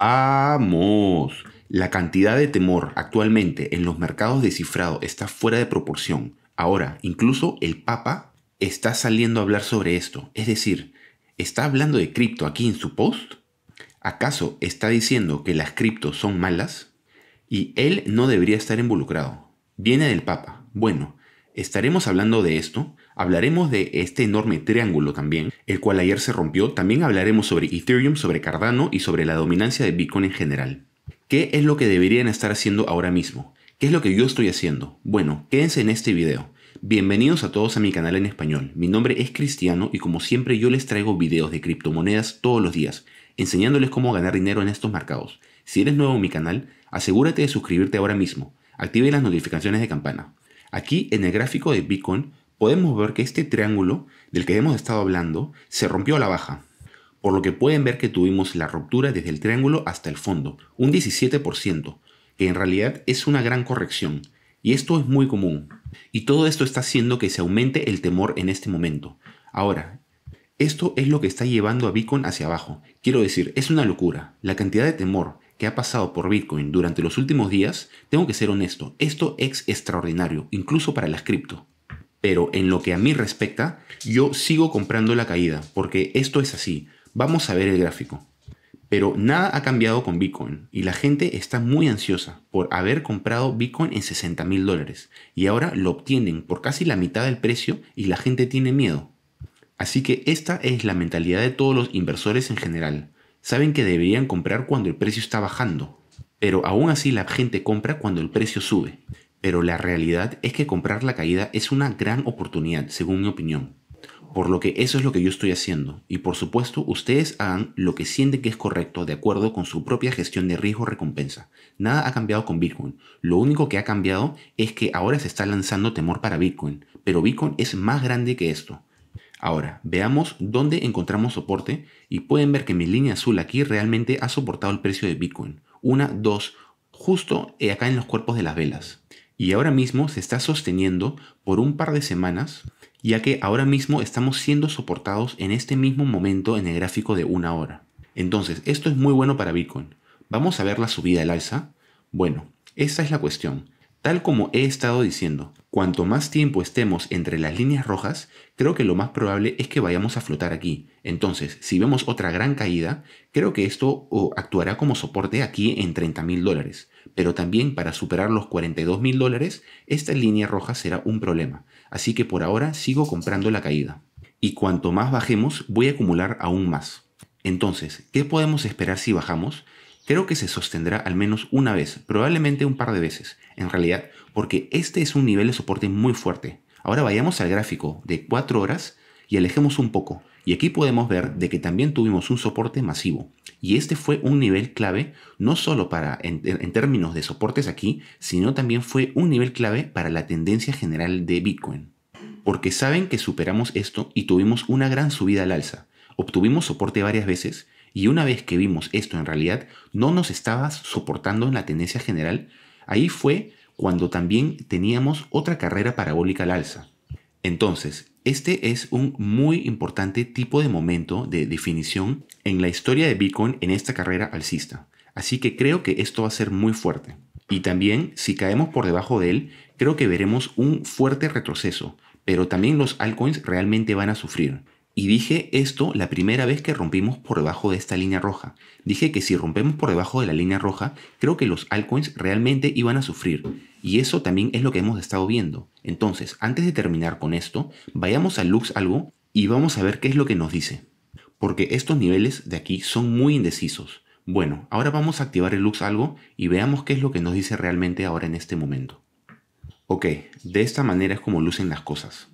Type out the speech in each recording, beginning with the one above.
Vamos. La cantidad de temor actualmente en los mercados de cifrado está fuera de proporción. Ahora, incluso el Papa está saliendo a hablar sobre esto. Es decir, ¿está hablando de cripto aquí en su post? ¿Acaso está diciendo que las criptos son malas? Y él no debería estar involucrado. Viene del Papa. Bueno, Estaremos hablando de esto, hablaremos de este enorme triángulo también, el cual ayer se rompió, también hablaremos sobre Ethereum, sobre Cardano y sobre la dominancia de Bitcoin en general. ¿Qué es lo que deberían estar haciendo ahora mismo? ¿Qué es lo que yo estoy haciendo? Bueno, quédense en este video. Bienvenidos a todos a mi canal en español. Mi nombre es Cristiano y como siempre yo les traigo videos de criptomonedas todos los días, enseñándoles cómo ganar dinero en estos mercados. Si eres nuevo en mi canal, asegúrate de suscribirte ahora mismo. Active las notificaciones de campana. Aquí en el gráfico de Bitcoin podemos ver que este triángulo del que hemos estado hablando se rompió a la baja, por lo que pueden ver que tuvimos la ruptura desde el triángulo hasta el fondo, un 17%, que en realidad es una gran corrección, y esto es muy común. Y todo esto está haciendo que se aumente el temor en este momento. Ahora, esto es lo que está llevando a Bitcoin hacia abajo. Quiero decir, es una locura. La cantidad de temor, que ha pasado por Bitcoin durante los últimos días, tengo que ser honesto, esto es extraordinario, incluso para las cripto. Pero en lo que a mí respecta, yo sigo comprando la caída, porque esto es así. Vamos a ver el gráfico. Pero nada ha cambiado con Bitcoin y la gente está muy ansiosa por haber comprado Bitcoin en 60 mil dólares y ahora lo obtienen por casi la mitad del precio y la gente tiene miedo. Así que esta es la mentalidad de todos los inversores en general. Saben que deberían comprar cuando el precio está bajando, pero aún así la gente compra cuando el precio sube. Pero la realidad es que comprar la caída es una gran oportunidad, según mi opinión. Por lo que eso es lo que yo estoy haciendo. Y por supuesto, ustedes hagan lo que sienten que es correcto de acuerdo con su propia gestión de riesgo-recompensa. Nada ha cambiado con Bitcoin. Lo único que ha cambiado es que ahora se está lanzando temor para Bitcoin. Pero Bitcoin es más grande que esto. Ahora, veamos dónde encontramos soporte y pueden ver que mi línea azul aquí realmente ha soportado el precio de Bitcoin. Una, dos, justo acá en los cuerpos de las velas. Y ahora mismo se está sosteniendo por un par de semanas, ya que ahora mismo estamos siendo soportados en este mismo momento en el gráfico de una hora. Entonces, esto es muy bueno para Bitcoin. ¿Vamos a ver la subida del alza? Bueno, esta es la cuestión. Tal como he estado diciendo, cuanto más tiempo estemos entre las líneas rojas, creo que lo más probable es que vayamos a flotar aquí. Entonces, si vemos otra gran caída, creo que esto actuará como soporte aquí en 30 mil dólares. Pero también para superar los 42 mil dólares, esta línea roja será un problema. Así que por ahora sigo comprando la caída. Y cuanto más bajemos, voy a acumular aún más. Entonces, ¿qué podemos esperar si bajamos? Creo que se sostendrá al menos una vez, probablemente un par de veces, en realidad, porque este es un nivel de soporte muy fuerte. Ahora vayamos al gráfico de 4 horas y alejemos un poco. Y aquí podemos ver de que también tuvimos un soporte masivo. Y este fue un nivel clave, no solo para en, términos de soportes aquí, sino también fue un nivel clave para la tendencia general de Bitcoin. Porque saben que superamos esto y tuvimos una gran subida al alza. Obtuvimos soporte varias veces y una vez que vimos esto en realidad, no nos estabas soportando en la tendencia general, ahí fue cuando también teníamos otra carrera parabólica al alza. Entonces, este es un muy importante tipo de momento de definición en la historia de Bitcoin en esta carrera alcista. Así que creo que esto va a ser muy fuerte. Y también, si caemos por debajo de él, creo que veremos un fuerte retroceso, pero también los altcoins realmente van a sufrir. Y dije esto la primera vez que rompimos por debajo de esta línea roja. Dije que si rompemos por debajo de la línea roja, creo que los altcoins realmente iban a sufrir. Y eso también es lo que hemos estado viendo. Entonces, antes de terminar con esto, vayamos al Lux algo y vamos a ver qué es lo que nos dice. Porque estos niveles de aquí son muy indecisos. Bueno, ahora vamos a activar el Lux algo y veamos qué es lo que nos dice realmente ahora en este momento. Ok, de esta manera es como lucen las cosas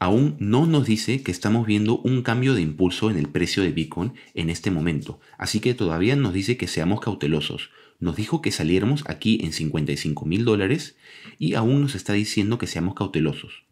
aún no nos dice que estamos viendo un cambio de impulso en el precio de Bitcoin en este momento, así que todavía nos dice que seamos cautelosos. Nos dijo que saliéramos aquí en 55 mil dólares y aún nos está diciendo que seamos cautelosos.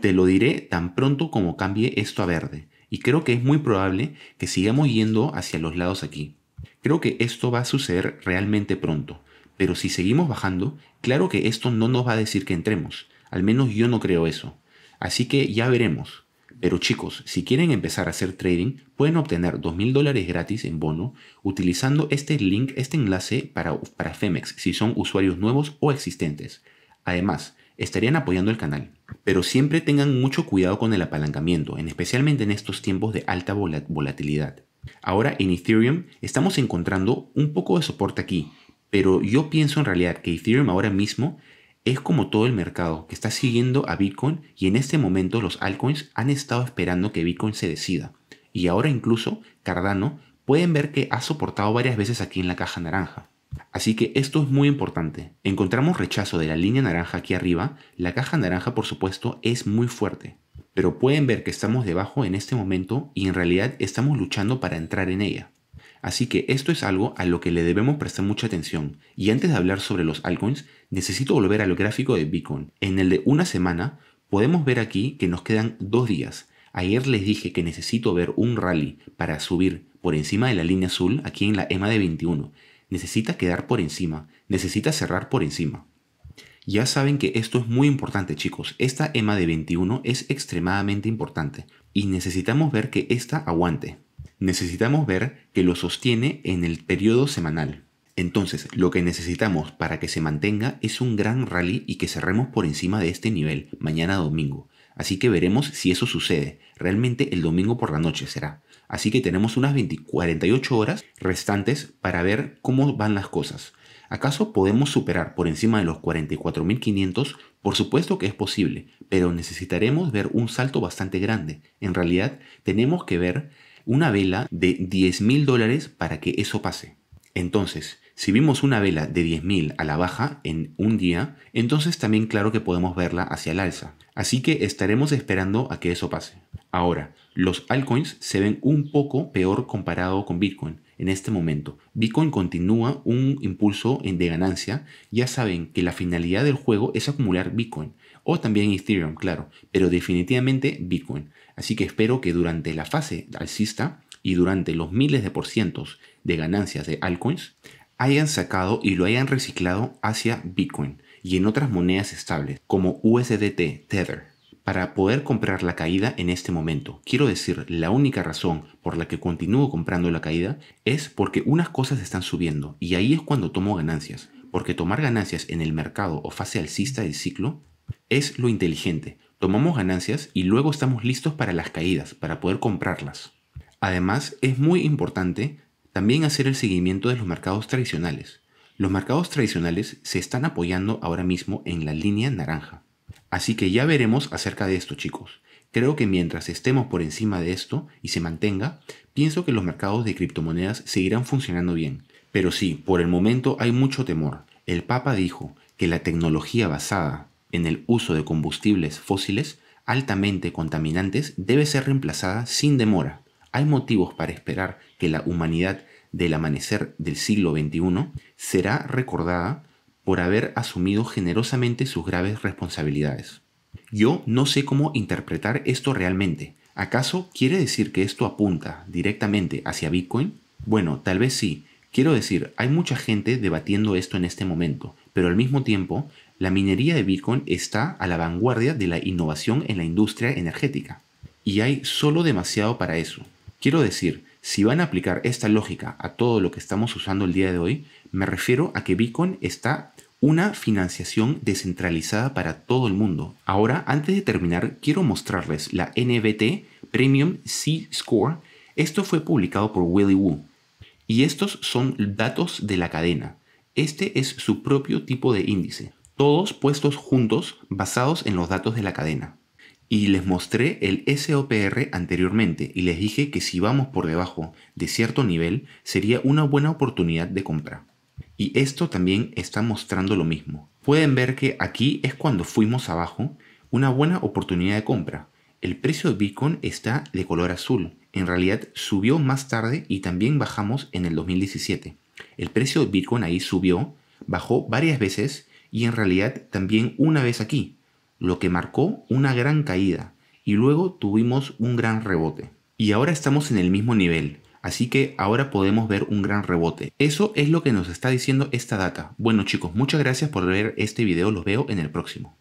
Te lo diré tan pronto como cambie esto a verde, y creo que es muy probable que sigamos yendo hacia los lados aquí. Creo que esto va a suceder realmente pronto, pero si seguimos bajando, claro que esto no nos va a decir que entremos, al menos yo no creo eso. Así que ya veremos. Pero chicos, si quieren empezar a hacer trading, pueden obtener 2.000 dólares gratis en bono utilizando este link, este enlace para, para Femex, si son usuarios nuevos o existentes. Además, estarían apoyando el canal. Pero siempre tengan mucho cuidado con el apalancamiento, especialmente en estos tiempos de alta volatilidad. Ahora en Ethereum estamos encontrando un poco de soporte aquí, pero yo pienso en realidad que Ethereum ahora mismo es como todo el mercado que está siguiendo a Bitcoin y en este momento los altcoins han estado esperando que Bitcoin se decida. Y ahora incluso Cardano pueden ver que ha soportado varias veces aquí en la caja naranja. Así que esto es muy importante. Encontramos rechazo de la línea naranja aquí arriba. La caja naranja por supuesto es muy fuerte. Pero pueden ver que estamos debajo en este momento y en realidad estamos luchando para entrar en ella. Así que esto es algo a lo que le debemos prestar mucha atención. Y antes de hablar sobre los altcoins, necesito volver al gráfico de Bitcoin. En el de una semana, podemos ver aquí que nos quedan dos días. Ayer les dije que necesito ver un rally para subir por encima de la línea azul aquí en la EMA de 21. Necesita quedar por encima, necesita cerrar por encima. Ya saben que esto es muy importante chicos, esta EMA de 21 es extremadamente importante y necesitamos ver que esta aguante necesitamos ver que lo sostiene en el periodo semanal. Entonces, lo que necesitamos para que se mantenga es un gran rally y que cerremos por encima de este nivel mañana domingo. Así que veremos si eso sucede. Realmente el domingo por la noche será. Así que tenemos unas 20, 48 horas restantes para ver cómo van las cosas. ¿Acaso podemos superar por encima de los 44.500? Por supuesto que es posible, pero necesitaremos ver un salto bastante grande. En realidad, tenemos que ver una vela de 10 mil dólares para que eso pase. Entonces, si vimos una vela de 10.000 a la baja en un día, entonces también claro que podemos verla hacia el alza. Así que estaremos esperando a que eso pase. Ahora, los altcoins se ven un poco peor comparado con Bitcoin, en este momento. Bitcoin continúa un impulso de ganancia. Ya saben que la finalidad del juego es acumular Bitcoin. O también Ethereum, claro. Pero definitivamente Bitcoin. Así que espero que durante la fase alcista y durante los miles de por de ganancias de altcoins hayan sacado y lo hayan reciclado hacia Bitcoin y en otras monedas estables como USDT, Tether para poder comprar la caída en este momento. Quiero decir, la única razón por la que continúo comprando la caída es porque unas cosas están subiendo y ahí es cuando tomo ganancias, porque tomar ganancias en el mercado o fase alcista del ciclo es lo inteligente. Tomamos ganancias y luego estamos listos para las caídas, para poder comprarlas. Además, es muy importante también hacer el seguimiento de los mercados tradicionales. Los mercados tradicionales se están apoyando ahora mismo en la línea naranja. Así que ya veremos acerca de esto chicos. Creo que mientras estemos por encima de esto y se mantenga, pienso que los mercados de criptomonedas seguirán funcionando bien. Pero sí, por el momento hay mucho temor. El Papa dijo que la tecnología basada en el uso de combustibles fósiles altamente contaminantes debe ser reemplazada sin demora. Hay motivos para esperar que la humanidad del amanecer del siglo XXI será recordada por haber asumido generosamente sus graves responsabilidades. Yo no sé cómo interpretar esto realmente. ¿Acaso quiere decir que esto apunta directamente hacia Bitcoin? Bueno, tal vez sí. Quiero decir, hay mucha gente debatiendo esto en este momento, pero al mismo tiempo, la minería de Bitcoin está a la vanguardia de la innovación en la industria energética. Y hay solo demasiado para eso. Quiero decir, si van a aplicar esta lógica a todo lo que estamos usando el día de hoy, me refiero a que Bitcoin está una financiación descentralizada para todo el mundo. Ahora, antes de terminar, quiero mostrarles la NBT Premium C Score. Esto fue publicado por Willy Woo. Y estos son datos de la cadena. Este es su propio tipo de índice, todos puestos juntos basados en los datos de la cadena. Y les mostré el SOPR anteriormente y les dije que si vamos por debajo de cierto nivel sería una buena oportunidad de compra. Y esto también está mostrando lo mismo. Pueden ver que aquí es cuando fuimos abajo, una buena oportunidad de compra. El precio de Bitcoin está de color azul. En realidad subió más tarde y también bajamos en el 2017. El precio de Bitcoin ahí subió, bajó varias veces y en realidad también una vez aquí, lo que marcó una gran caída y luego tuvimos un gran rebote. Y ahora estamos en el mismo nivel, Así que ahora podemos ver un gran rebote. Eso es lo que nos está diciendo esta data. Bueno chicos, muchas gracias por ver este video, los veo en el próximo.